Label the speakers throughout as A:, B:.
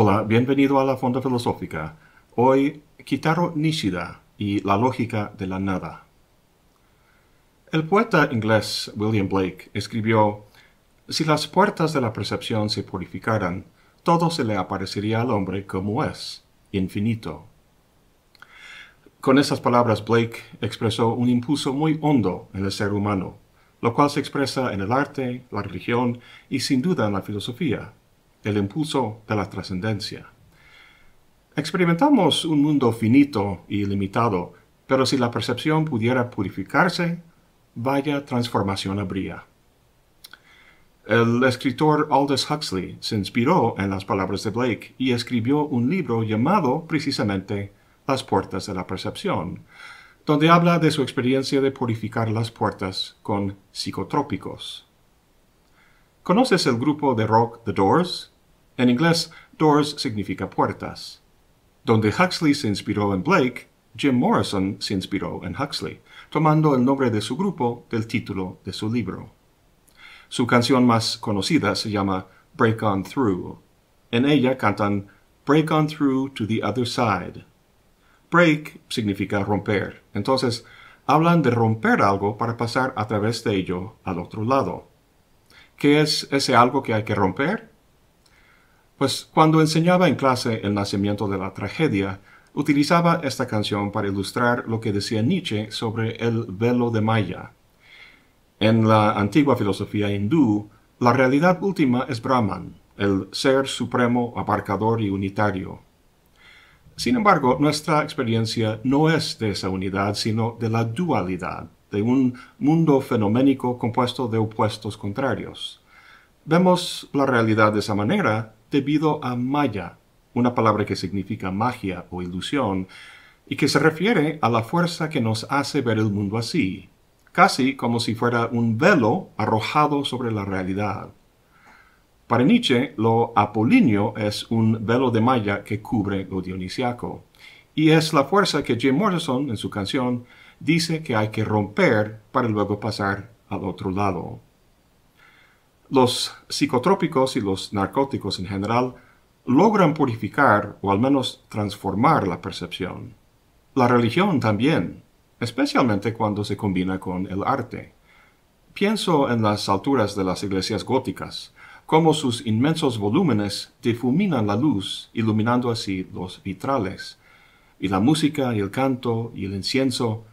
A: Hola, bienvenido a la Fonda Filosófica. Hoy, Kitaro Nishida y la lógica de la nada. El poeta inglés William Blake escribió, Si las puertas de la percepción se purificaran, todo se le aparecería al hombre como es, infinito. Con esas palabras Blake expresó un impulso muy hondo en el ser humano, lo cual se expresa en el arte, la religión y sin duda en la filosofía, el impulso de la trascendencia. Experimentamos un mundo finito y limitado, pero si la percepción pudiera purificarse, vaya transformación habría. El escritor Aldous Huxley se inspiró en las palabras de Blake y escribió un libro llamado precisamente Las puertas de la percepción, donde habla de su experiencia de purificar las puertas con psicotrópicos. ¿Conoces el grupo de rock The Doors? En inglés, Doors significa puertas. Donde Huxley se inspiró en Blake, Jim Morrison se inspiró en Huxley, tomando el nombre de su grupo del título de su libro. Su canción más conocida se llama Break On Through. En ella cantan Break On Through to the Other Side. Break significa romper, entonces hablan de romper algo para pasar a través de ello al otro lado. ¿Qué es ese algo que hay que romper? Pues cuando enseñaba en clase el nacimiento de la tragedia, utilizaba esta canción para ilustrar lo que decía Nietzsche sobre el velo de Maya. En la antigua filosofía hindú, la realidad última es Brahman, el ser supremo, abarcador y unitario. Sin embargo, nuestra experiencia no es de esa unidad, sino de la dualidad de un mundo fenoménico compuesto de opuestos contrarios. Vemos la realidad de esa manera debido a Maya, una palabra que significa magia o ilusión, y que se refiere a la fuerza que nos hace ver el mundo así, casi como si fuera un velo arrojado sobre la realidad. Para Nietzsche, lo apolíneo es un velo de maya que cubre lo dionisiaco, y es la fuerza que Jim Morrison, en su canción, dice que hay que romper para luego pasar al otro lado. Los psicotrópicos y los narcóticos en general logran purificar o al menos transformar la percepción. La religión también, especialmente cuando se combina con el arte. Pienso en las alturas de las iglesias góticas, cómo sus inmensos volúmenes difuminan la luz, iluminando así los vitrales, y la música y el canto y el incienso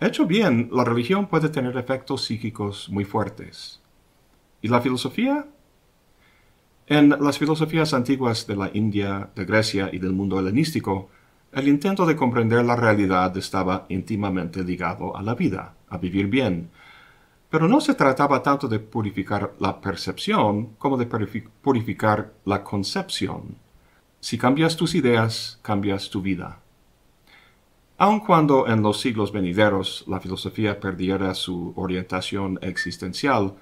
A: Hecho bien, la religión puede tener efectos psíquicos muy fuertes. ¿Y la filosofía? En las filosofías antiguas de la India, de Grecia y del mundo helenístico, el intento de comprender la realidad estaba íntimamente ligado a la vida, a vivir bien. Pero no se trataba tanto de purificar la percepción como de purificar la concepción. Si cambias tus ideas, cambias tu vida. Aun cuando en los siglos venideros la filosofía perdiera su orientación existencial,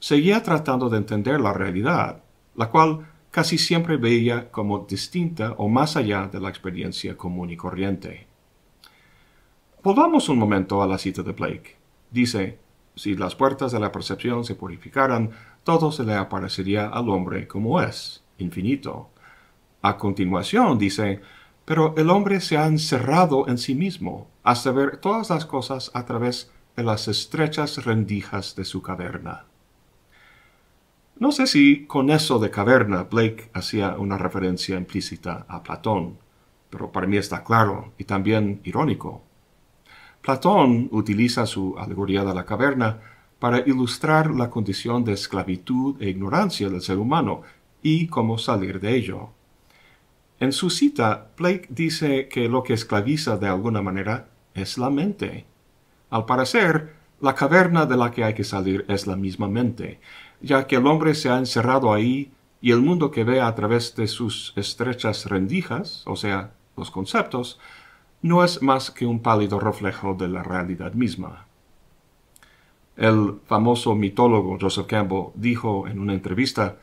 A: seguía tratando de entender la realidad, la cual casi siempre veía como distinta o más allá de la experiencia común y corriente. Volvamos un momento a la cita de Blake. Dice, si las puertas de la percepción se purificaran, todo se le aparecería al hombre como es, infinito. A continuación dice, pero el hombre se ha encerrado en sí mismo hasta ver todas las cosas a través de las estrechas rendijas de su caverna. No sé si con eso de caverna Blake hacía una referencia implícita a Platón, pero para mí está claro y también irónico. Platón utiliza su alegoría de la caverna para ilustrar la condición de esclavitud e ignorancia del ser humano y cómo salir de ello. En su cita, Blake dice que lo que esclaviza de alguna manera es la mente. Al parecer, la caverna de la que hay que salir es la misma mente, ya que el hombre se ha encerrado ahí y el mundo que ve a través de sus estrechas rendijas, o sea, los conceptos, no es más que un pálido reflejo de la realidad misma. El famoso mitólogo Joseph Campbell dijo en una entrevista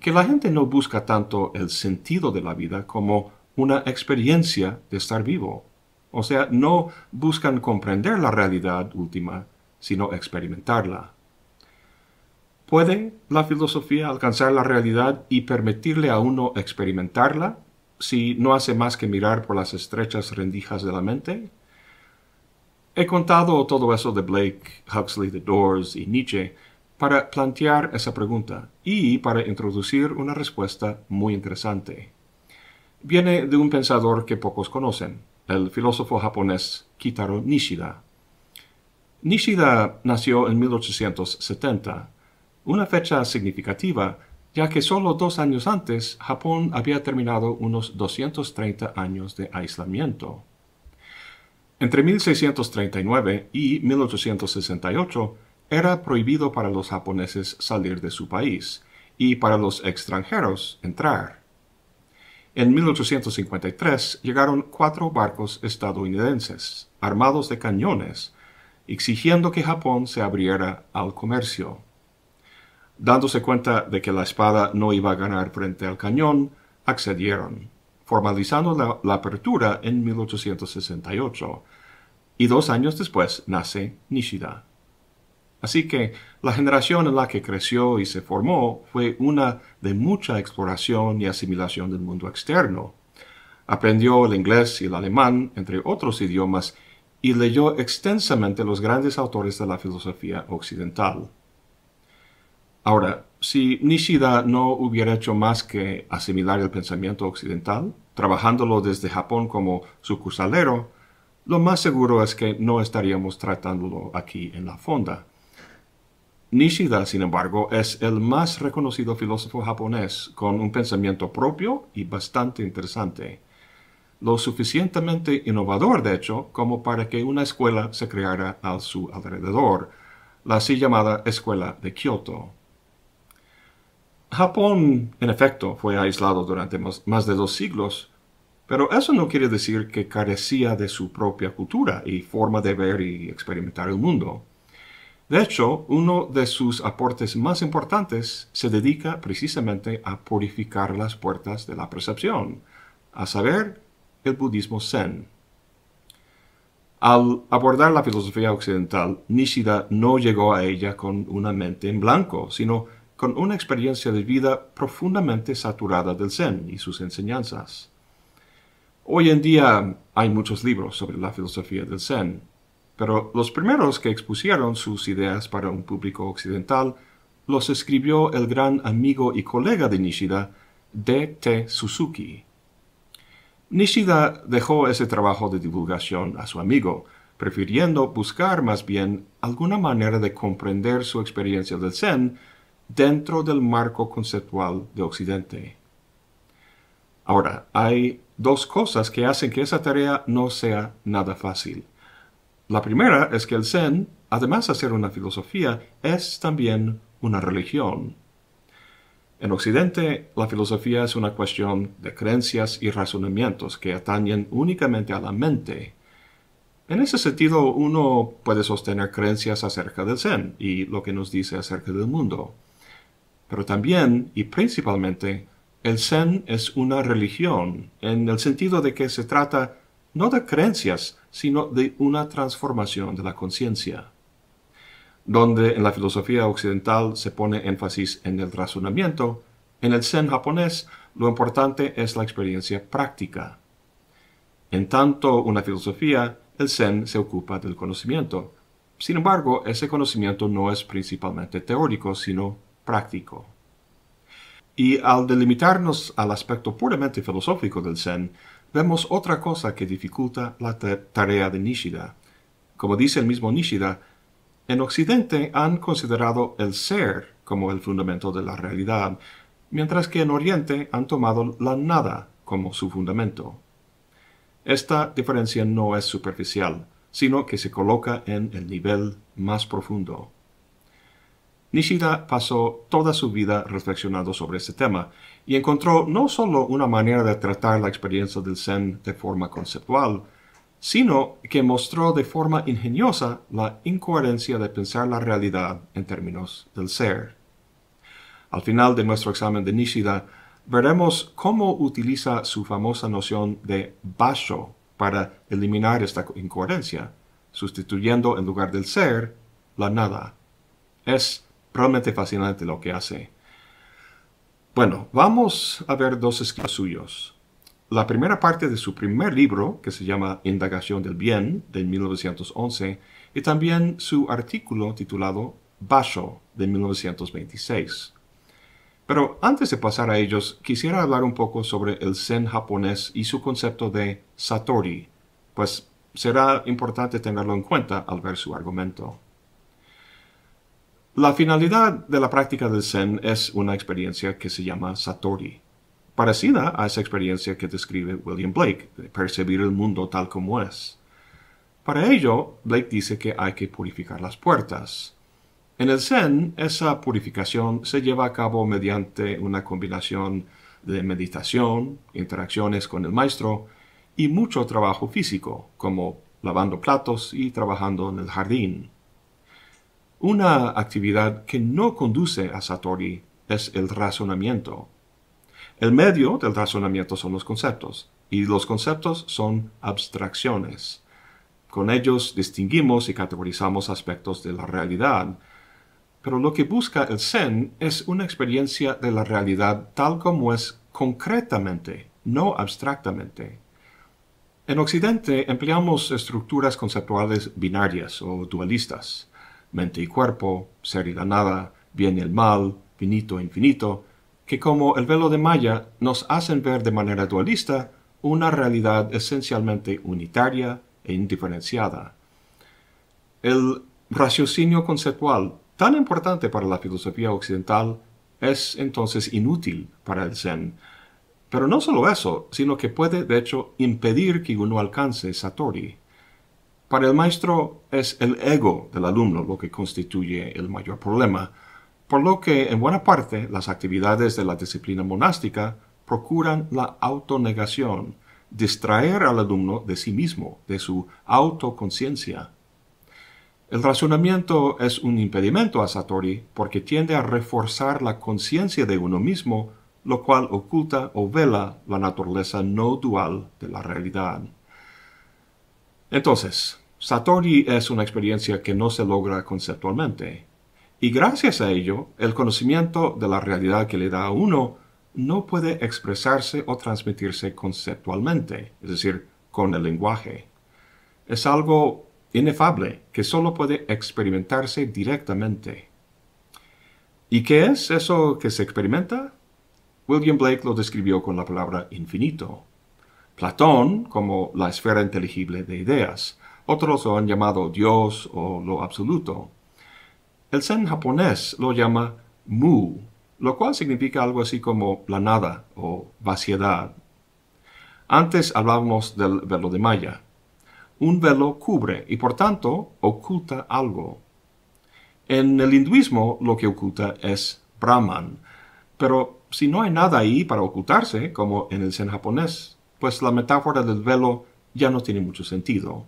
A: que la gente no busca tanto el sentido de la vida como una experiencia de estar vivo. O sea, no buscan comprender la realidad última, sino experimentarla. ¿Puede la filosofía alcanzar la realidad y permitirle a uno experimentarla si no hace más que mirar por las estrechas rendijas de la mente? He contado todo eso de Blake, Huxley, de Doors y Nietzsche, para plantear esa pregunta y para introducir una respuesta muy interesante. Viene de un pensador que pocos conocen, el filósofo japonés Kitaro Nishida. Nishida nació en 1870, una fecha significativa ya que solo dos años antes Japón había terminado unos 230 años de aislamiento. Entre 1639 y 1868, era prohibido para los japoneses salir de su país y para los extranjeros entrar. En 1853 llegaron cuatro barcos estadounidenses, armados de cañones, exigiendo que Japón se abriera al comercio. Dándose cuenta de que la espada no iba a ganar frente al cañón, accedieron, formalizando la, apertura en 1868, y dos años después nace Nishida. Así que la generación en la que creció y se formó fue una de mucha exploración y asimilación del mundo externo. Aprendió el inglés y el alemán, entre otros idiomas, y leyó extensamente los grandes autores de la filosofía occidental. Ahora, si Nishida no hubiera hecho más que asimilar el pensamiento occidental, trabajándolo desde Japón como sucursalero, lo más seguro es que no estaríamos tratándolo aquí en la fonda. Nishida, sin embargo, es el más reconocido filósofo japonés con un pensamiento propio y bastante interesante. Lo suficientemente innovador, de hecho, como para que una escuela se creara a su alrededor, la así llamada Escuela de Kioto. Japón, en efecto, fue aislado durante más de dos siglos, pero eso no quiere decir que carecía de su propia cultura y forma de ver y experimentar el mundo. De hecho, uno de sus aportes más importantes se dedica precisamente a purificar las puertas de la percepción, a saber, el budismo zen. Al abordar la filosofía occidental, Nishida no llegó a ella con una mente en blanco, sino con una experiencia de vida profundamente saturada del Zen y sus enseñanzas. Hoy en día hay muchos libros sobre la filosofía del Zen, pero los primeros que expusieron sus ideas para un público occidental los escribió el gran amigo y colega de Nishida, D.T. Suzuki. Nishida dejó ese trabajo de divulgación a su amigo, prefiriendo buscar más bien alguna manera de comprender su experiencia del Zen dentro del marco conceptual de Occidente. Ahora, hay dos cosas que hacen que esa tarea no sea nada fácil. La primera es que el Zen, además de ser una filosofía, es también una religión. En Occidente, la filosofía es una cuestión de creencias y razonamientos que atañen únicamente a la mente. En ese sentido, uno puede sostener creencias acerca del Zen y lo que nos dice acerca del mundo. Pero también, y principalmente, el Zen es una religión, en el sentido de que se trata no de creencias, sino de una transformación de la conciencia, donde en la filosofía occidental se pone énfasis en el razonamiento, en el zen japonés lo importante es la experiencia práctica. En tanto una filosofía, el zen se ocupa del conocimiento. Sin embargo, ese conocimiento no es principalmente teórico, sino práctico. Y al delimitarnos al aspecto puramente filosófico del Zen, vemos otra cosa que dificulta la tarea de Nishida. Como dice el mismo Nishida, en Occidente han considerado el ser como el fundamento de la realidad, mientras que en Oriente han tomado la nada como su fundamento. Esta diferencia no es superficial, sino que se coloca en el nivel más profundo. Nishida pasó toda su vida reflexionando sobre este tema y encontró no solo una manera de tratar la experiencia del Zen de forma conceptual, sino que mostró de forma ingeniosa la incoherencia de pensar la realidad en términos del ser. Al final de nuestro examen de Nishida, veremos cómo utiliza su famosa noción de basho para eliminar esta incoherencia, sustituyendo en lugar del ser la nada. Es realmente fascinante lo que hace. Bueno, vamos a ver dos escritos suyos. La primera parte de su primer libro, que se llama Indagación del Bien, de 1911, y también su artículo titulado Basho, de 1926. Pero antes de pasar a ellos, quisiera hablar un poco sobre el Zen japonés y su concepto de Satori, pues será importante tenerlo en cuenta al ver su argumento. La finalidad de la práctica del Zen es una experiencia que se llama Satori, parecida a esa experiencia que describe William Blake, de percibir el mundo tal como es. Para ello, Blake dice que hay que purificar las puertas. En el Zen, esa purificación se lleva a cabo mediante una combinación de meditación, interacciones con el maestro y mucho trabajo físico, como lavando platos y trabajando en el jardín. Una actividad que no conduce a Satori es el razonamiento. El medio del razonamiento son los conceptos, y los conceptos son abstracciones. Con ellos distinguimos y categorizamos aspectos de la realidad, pero lo que busca el Zen es una experiencia de la realidad tal como es concretamente, no abstractamente. En Occidente empleamos estructuras conceptuales binarias o dualistas mente y cuerpo, ser y la nada, bien y el mal, finito e infinito, que como el velo de Maya nos hacen ver de manera dualista una realidad esencialmente unitaria e indiferenciada. El raciocinio conceptual, tan importante para la filosofía occidental, es entonces inútil para el Zen. Pero no solo eso, sino que puede de hecho impedir que uno alcance Satori. Para el maestro es el ego del alumno lo que constituye el mayor problema, por lo que en buena parte las actividades de la disciplina monástica procuran la autonegación, distraer al alumno de sí mismo, de su autoconciencia. El razonamiento es un impedimento a Satori porque tiende a reforzar la conciencia de uno mismo, lo cual oculta o vela la naturaleza no dual de la realidad. Entonces, Satori es una experiencia que no se logra conceptualmente, y gracias a ello, el conocimiento de la realidad que le da a uno no puede expresarse o transmitirse conceptualmente, es decir, con el lenguaje. Es algo inefable que solo puede experimentarse directamente. ¿Y qué es eso que se experimenta? William Blake lo describió con la palabra infinito. Platón como la esfera inteligible de ideas, otros lo han llamado Dios o lo absoluto. El zen japonés lo llama mu, lo cual significa algo así como la nada o vaciedad. Antes hablábamos del velo de Maya. Un velo cubre y por tanto oculta algo. En el hinduismo lo que oculta es Brahman, pero si no hay nada ahí para ocultarse, como en el zen japonés, pues la metáfora del velo ya no tiene mucho sentido.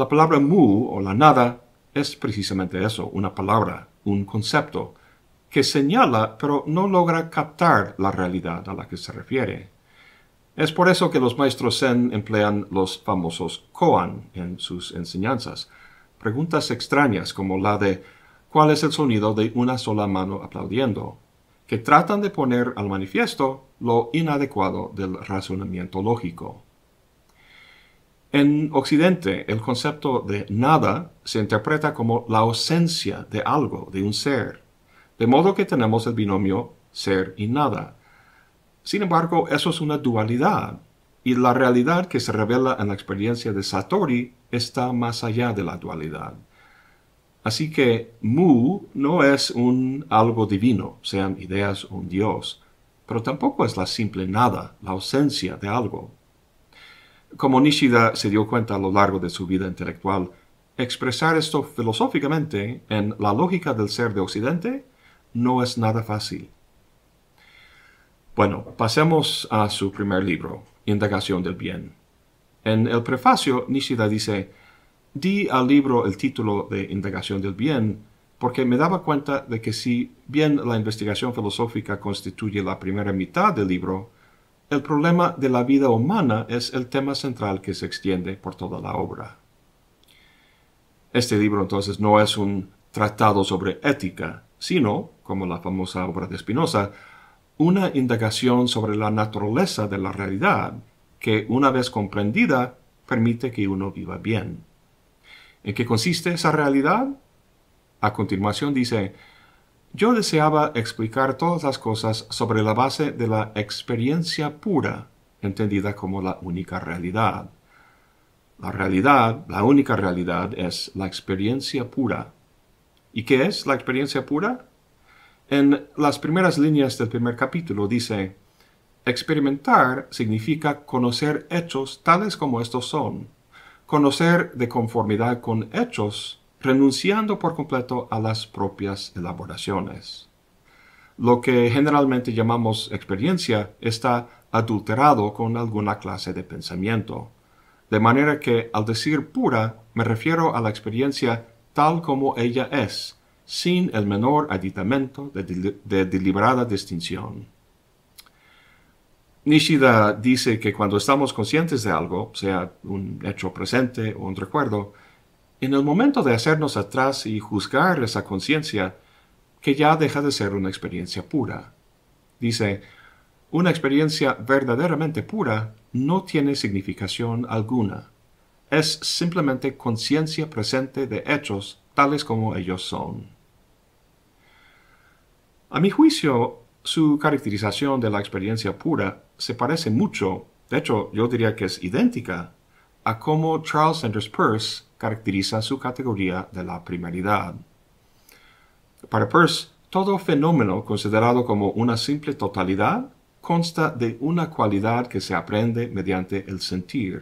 A: La palabra mu o la nada es precisamente eso, una palabra, un concepto, que señala pero no logra captar la realidad a la que se refiere. Es por eso que los maestros Zen emplean los famosos koan en sus enseñanzas, preguntas extrañas como la de ¿cuál es el sonido de una sola mano aplaudiendo? que tratan de poner al manifiesto lo inadecuado del razonamiento lógico. En Occidente, el concepto de nada se interpreta como la ausencia de algo, de un ser, de modo que tenemos el binomio ser y nada. Sin embargo, eso es una dualidad, y la realidad que se revela en la experiencia de Satori está más allá de la dualidad. Así que Mu no es un algo divino, sean ideas o un dios, pero tampoco es la simple nada, la ausencia de algo. Como Nishida se dio cuenta a lo largo de su vida intelectual, expresar esto filosóficamente en la lógica del ser de Occidente no es nada fácil. Bueno, pasemos a su primer libro, Indagación del Bien. En el prefacio, Nishida dice, di al libro el título de Indagación del Bien porque me daba cuenta de que si bien la investigación filosófica constituye la primera mitad del libro, el problema de la vida humana es el tema central que se extiende por toda la obra. Este libro entonces no es un tratado sobre ética, sino, como la famosa obra de Spinoza, una indagación sobre la naturaleza de la realidad que, una vez comprendida, permite que uno viva bien. ¿En qué consiste esa realidad? A continuación dice, yo deseaba explicar todas las cosas sobre la base de la experiencia pura, entendida como la única realidad. La realidad, la única realidad es la experiencia pura. ¿Y qué es la experiencia pura? En las primeras líneas del primer capítulo dice, experimentar significa conocer hechos tales como estos son, conocer de conformidad con hechos renunciando por completo a las propias elaboraciones. Lo que generalmente llamamos experiencia está adulterado con alguna clase de pensamiento, de manera que al decir pura me refiero a la experiencia tal como ella es, sin el menor aditamento de, deliberada distinción. Nishida dice que cuando estamos conscientes de algo, sea un hecho presente o un recuerdo, en el momento de hacernos atrás y juzgar esa conciencia, que ya deja de ser una experiencia pura. Dice, una experiencia verdaderamente pura no tiene significación alguna. Es simplemente conciencia presente de hechos tales como ellos son. A mi juicio, su caracterización de la experiencia pura se parece mucho, de hecho yo diría que es idéntica, a cómo Charles Sanders Peirce caracteriza su categoría de la primaridad. Para Peirce, todo fenómeno considerado como una simple totalidad consta de una cualidad que se aprende mediante el sentir.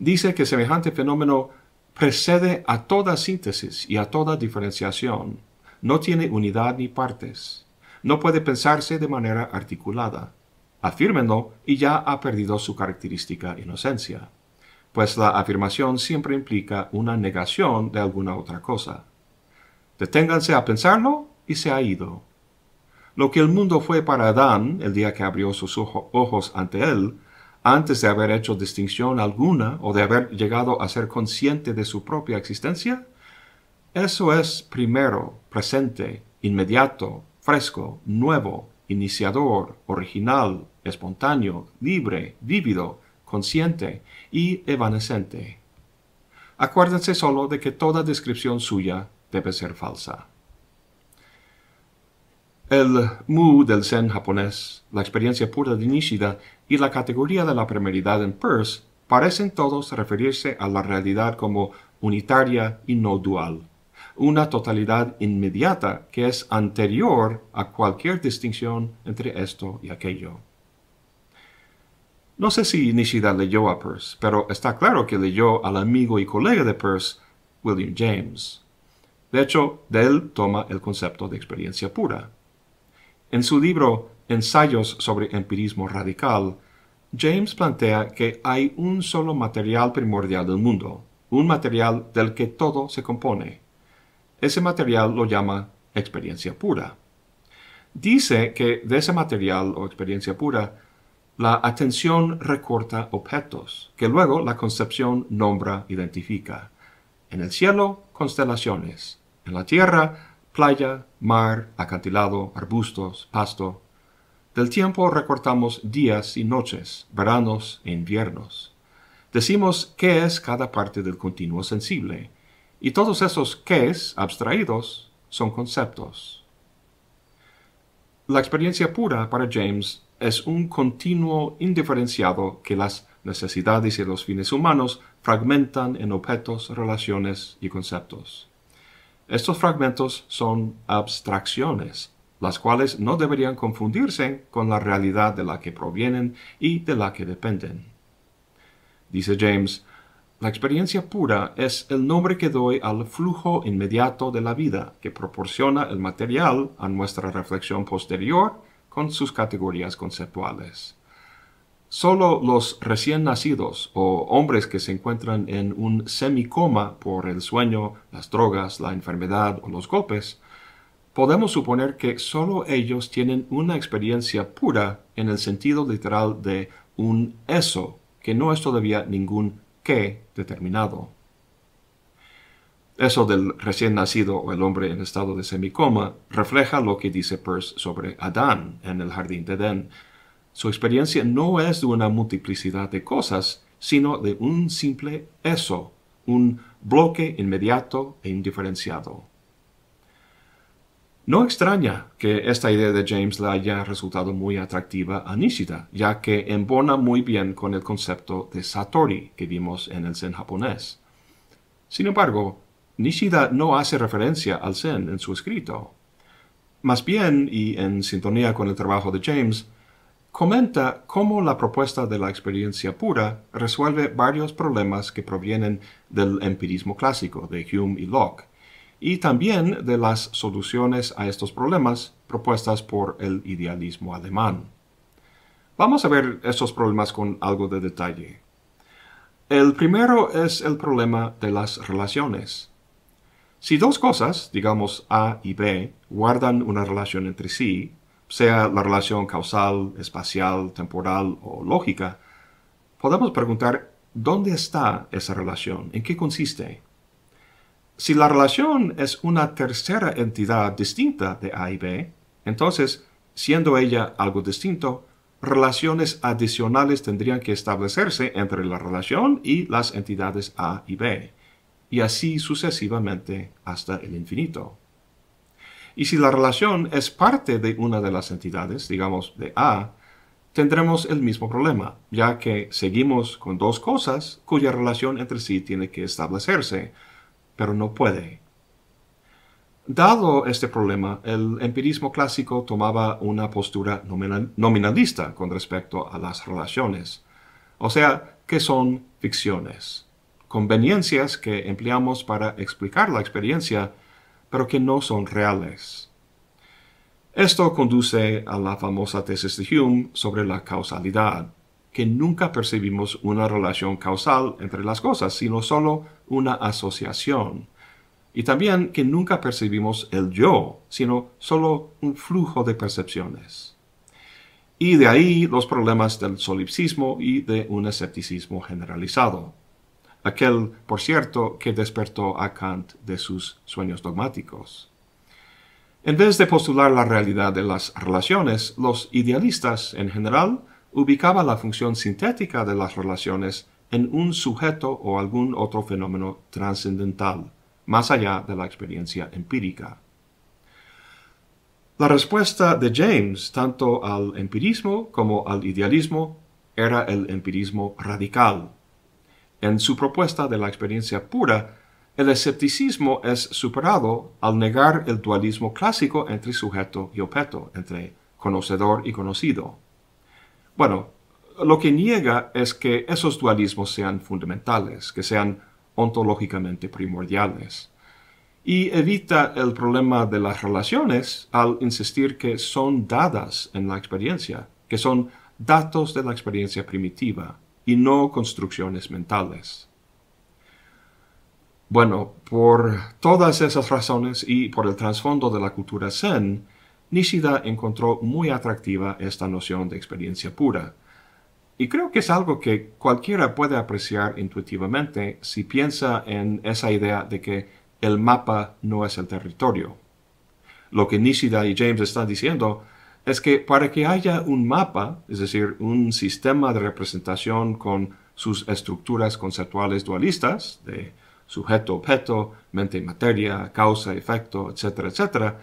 A: Dice que semejante fenómeno precede a toda síntesis y a toda diferenciación. No tiene unidad ni partes. No puede pensarse de manera articulada. Afírmenlo y ya ha perdido su característica inocencia pues la afirmación siempre implica una negación de alguna otra cosa. Deténganse a pensarlo y se ha ido. Lo que el mundo fue para Adán el día que abrió sus ojos ante él, antes de haber hecho distinción alguna o de haber llegado a ser consciente de su propia existencia, eso es primero, presente, inmediato, fresco, nuevo, iniciador, original, espontáneo, libre, vívido, consciente y evanescente. Acuérdense solo de que toda descripción suya debe ser falsa. El mu del zen japonés, la experiencia pura de Nishida y la categoría de la primeridad en Peirce parecen todos referirse a la realidad como unitaria y no dual, una totalidad inmediata que es anterior a cualquier distinción entre esto y aquello. No sé si Nishida leyó a Peirce, pero está claro que leyó al amigo y colega de Peirce, William James. De hecho, de él toma el concepto de experiencia pura. En su libro Ensayos sobre empirismo radical, James plantea que hay un solo material primordial del mundo, un material del que todo se compone. Ese material lo llama experiencia pura. Dice que de ese material o experiencia pura la atención recorta objetos, que luego la concepción nombra, identifica. En el cielo, constelaciones. En la tierra, playa, mar, acantilado, arbustos, pasto. Del tiempo recortamos días y noches, veranos e inviernos. Decimos qué es cada parte del continuo sensible, y todos esos qués abstraídos son conceptos. La experiencia pura para James es un continuo indiferenciado que las necesidades y los fines humanos fragmentan en objetos, relaciones y conceptos. Estos fragmentos son abstracciones, las cuales no deberían confundirse con la realidad de la que provienen y de la que dependen. Dice James, la experiencia pura es el nombre que doy al flujo inmediato de la vida que proporciona el material a nuestra reflexión posterior con sus categorías conceptuales. Solo los recién nacidos o hombres que se encuentran en un semicoma por el sueño, las drogas, la enfermedad o los golpes, podemos suponer que solo ellos tienen una experiencia pura en el sentido literal de un eso, que no es todavía ningún que determinado. Eso del recién nacido o el hombre en estado de semicoma refleja lo que dice Peirce sobre Adán en el jardín de Edén. Su experiencia no es de una multiplicidad de cosas, sino de un simple eso, un bloque inmediato e indiferenciado. No extraña que esta idea de James le haya resultado muy atractiva a Nishida, ya que embona muy bien con el concepto de Satori que vimos en el Zen japonés. Sin embargo, Nishida no hace referencia al Zen en su escrito. Más bien, y en sintonía con el trabajo de James, comenta cómo la propuesta de la experiencia pura resuelve varios problemas que provienen del empirismo clásico de Hume y Locke, y también de las soluciones a estos problemas propuestas por el idealismo alemán. Vamos a ver estos problemas con algo de detalle. El primero es el problema de las relaciones. Si dos cosas, digamos A y B, guardan una relación entre sí, sea la relación causal, espacial, temporal o lógica, podemos preguntar dónde está esa relación, en qué consiste. Si la relación es una tercera entidad distinta de A y B, entonces, siendo ella algo distinto, relaciones adicionales tendrían que establecerse entre la relación y las entidades A y B y así sucesivamente hasta el infinito. Y si la relación es parte de una de las entidades, digamos de A, tendremos el mismo problema, ya que seguimos con dos cosas cuya relación entre sí tiene que establecerse, pero no puede. Dado este problema, el empirismo clásico tomaba una postura nominalista con respecto a las relaciones, o sea, que son ficciones conveniencias que empleamos para explicar la experiencia, pero que no son reales. Esto conduce a la famosa tesis de Hume sobre la causalidad, que nunca percibimos una relación causal entre las cosas, sino solo una asociación, y también que nunca percibimos el yo, sino solo un flujo de percepciones. Y de ahí los problemas del solipsismo y de un escepticismo generalizado aquel, por cierto, que despertó a Kant de sus sueños dogmáticos. En vez de postular la realidad de las relaciones, los idealistas en general ubicaban la función sintética de las relaciones en un sujeto o algún otro fenómeno trascendental, más allá de la experiencia empírica. La respuesta de James tanto al empirismo como al idealismo era el empirismo radical, en su propuesta de la experiencia pura, el escepticismo es superado al negar el dualismo clásico entre sujeto y objeto, entre conocedor y conocido. Bueno, lo que niega es que esos dualismos sean fundamentales, que sean ontológicamente primordiales, y evita el problema de las relaciones al insistir que son dadas en la experiencia, que son datos de la experiencia primitiva, y no construcciones mentales. Bueno, por todas esas razones y por el trasfondo de la cultura Zen, Nishida encontró muy atractiva esta noción de experiencia pura. Y creo que es algo que cualquiera puede apreciar intuitivamente si piensa en esa idea de que el mapa no es el territorio. Lo que Nishida y James están diciendo es que para que haya un mapa, es decir, un sistema de representación con sus estructuras conceptuales dualistas, de sujeto, objeto, mente, materia, causa, efecto, etcétera, etcétera,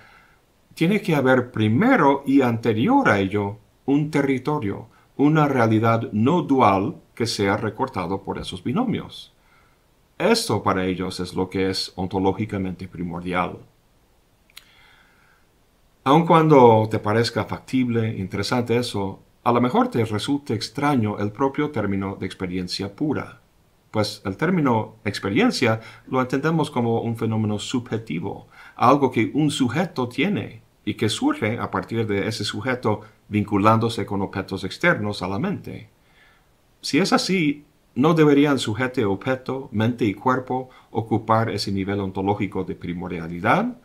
A: tiene que haber primero y anterior a ello un territorio, una realidad no dual que sea recortado por esos binomios. Esto para ellos es lo que es ontológicamente primordial. Aun cuando te parezca factible, interesante eso, a lo mejor te resulte extraño el propio término de experiencia pura, pues el término experiencia lo entendemos como un fenómeno subjetivo, algo que un sujeto tiene y que surge a partir de ese sujeto vinculándose con objetos externos a la mente. Si es así, no deberían sujeto, objeto, mente y cuerpo ocupar ese nivel ontológico de primordialidad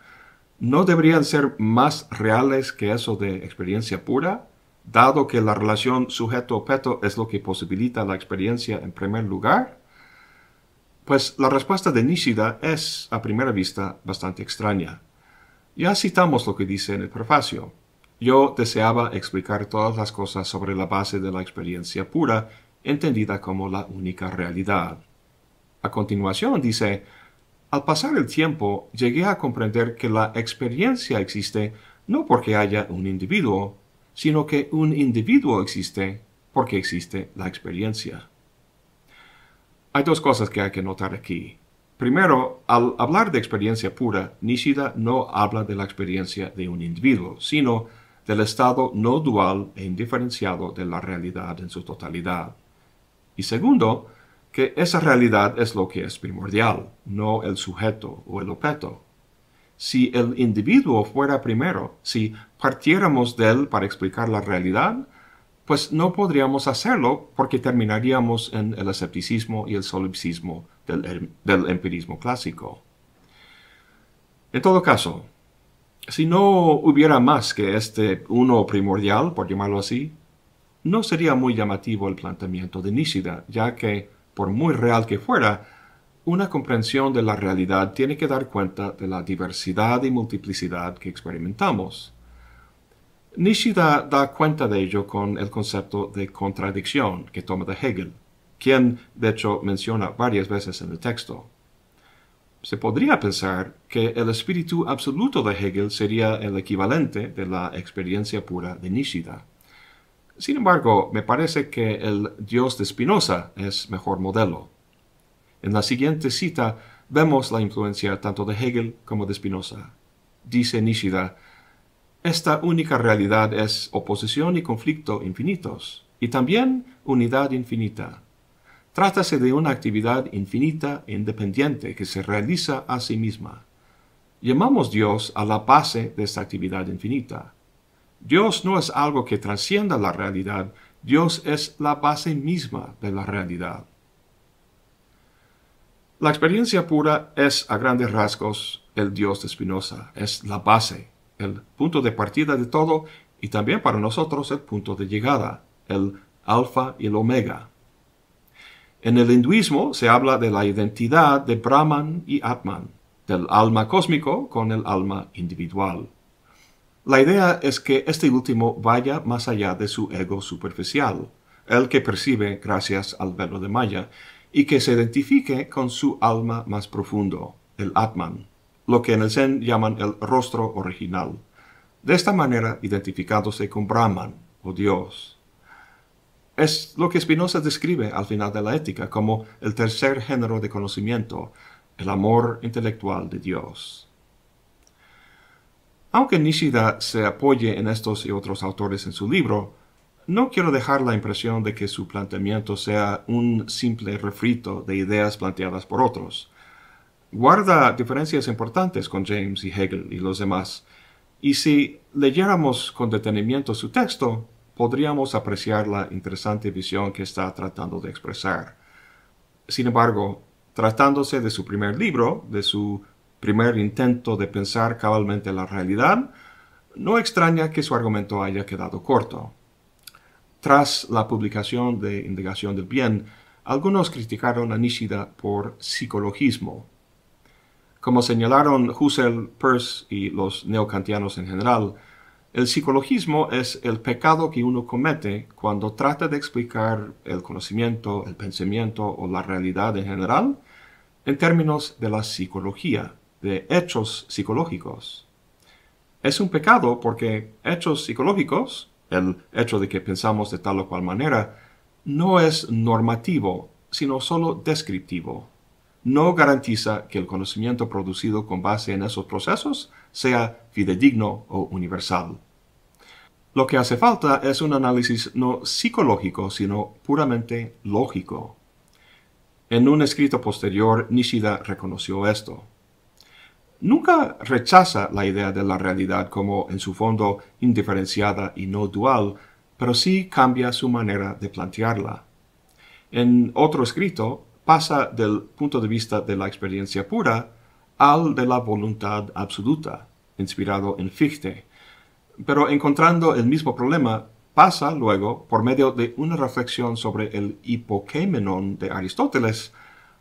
A: no deberían ser más reales que eso de experiencia pura, dado que la relación sujeto-objeto es lo que posibilita la experiencia en primer lugar? Pues la respuesta de Nishida es, a primera vista, bastante extraña. Ya citamos lo que dice en el prefacio. Yo deseaba explicar todas las cosas sobre la base de la experiencia pura, entendida como la única realidad. A continuación dice, al pasar el tiempo, llegué a comprender que la experiencia existe no porque haya un individuo, sino que un individuo existe porque existe la experiencia. Hay dos cosas que hay que notar aquí. Primero, al hablar de experiencia pura, Nishida no habla de la experiencia de un individuo, sino del estado no dual e indiferenciado de la realidad en su totalidad. Y segundo, que esa realidad es lo que es primordial, no el sujeto o el objeto. Si el individuo fuera primero, si partiéramos de él para explicar la realidad, pues no podríamos hacerlo porque terminaríamos en el escepticismo y el solipsismo del, em, empirismo clásico. En todo caso, si no hubiera más que este uno primordial, por llamarlo así, no sería muy llamativo el planteamiento de Nisida, ya que por muy real que fuera, una comprensión de la realidad tiene que dar cuenta de la diversidad y multiplicidad que experimentamos. Nishida da cuenta de ello con el concepto de contradicción que toma de Hegel, quien de hecho menciona varias veces en el texto. Se podría pensar que el espíritu absoluto de Hegel sería el equivalente de la experiencia pura de Nishida. Sin embargo, me parece que el Dios de Spinoza es mejor modelo. En la siguiente cita vemos la influencia tanto de Hegel como de Spinoza. Dice Nishida, esta única realidad es oposición y conflicto infinitos, y también unidad infinita. Trátase de una actividad infinita e independiente que se realiza a sí misma. Llamamos Dios a la base de esta actividad infinita, Dios no es algo que trascienda la realidad, Dios es la base misma de la realidad. La experiencia pura es, a grandes rasgos, el Dios de Spinoza, es la base, el punto de partida de todo y también para nosotros el punto de llegada, el alfa y el omega. En el hinduismo se habla de la identidad de Brahman y Atman, del alma cósmico con el alma individual. La idea es que este último vaya más allá de su ego superficial, el que percibe gracias al velo de Maya, y que se identifique con su alma más profundo, el Atman, lo que en el Zen llaman el rostro original. De esta manera, identificándose con Brahman o Dios. Es lo que Spinoza describe al final de la ética como el tercer género de conocimiento, el amor intelectual de Dios. Aunque Nishida se apoye en estos y otros autores en su libro, no quiero dejar la impresión de que su planteamiento sea un simple refrito de ideas planteadas por otros. Guarda diferencias importantes con James y Hegel y los demás, y si leyéramos con detenimiento su texto, podríamos apreciar la interesante visión que está tratando de expresar. Sin embargo, tratándose de su primer libro, de su primer intento de pensar cabalmente la realidad, no extraña que su argumento haya quedado corto. Tras la publicación de Indagación del Bien, algunos criticaron a Nishida por psicologismo. Como señalaron Husserl, Peirce y los neocantianos en general, el psicologismo es el pecado que uno comete cuando trata de explicar el conocimiento, el pensamiento o la realidad en general en términos de la psicología de hechos psicológicos. Es un pecado porque hechos psicológicos, el hecho de que pensamos de tal o cual manera, no es normativo, sino solo descriptivo. No garantiza que el conocimiento producido con base en esos procesos sea fidedigno o universal. Lo que hace falta es un análisis no psicológico, sino puramente lógico. En un escrito posterior, Nishida reconoció esto nunca rechaza la idea de la realidad como en su fondo indiferenciada y no dual, pero sí cambia su manera de plantearla. En otro escrito, pasa del punto de vista de la experiencia pura al de la voluntad absoluta, inspirado en Fichte, pero encontrando el mismo problema, pasa luego, por medio de una reflexión sobre el hipokémenon de Aristóteles,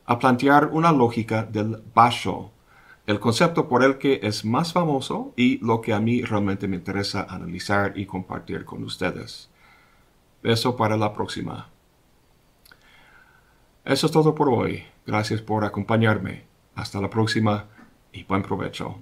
A: a plantear una lógica del basho, el concepto por el que es más famoso y lo que a mí realmente me interesa analizar y compartir con ustedes. Eso para la próxima. Eso es todo por hoy. Gracias por acompañarme. Hasta la próxima y buen provecho.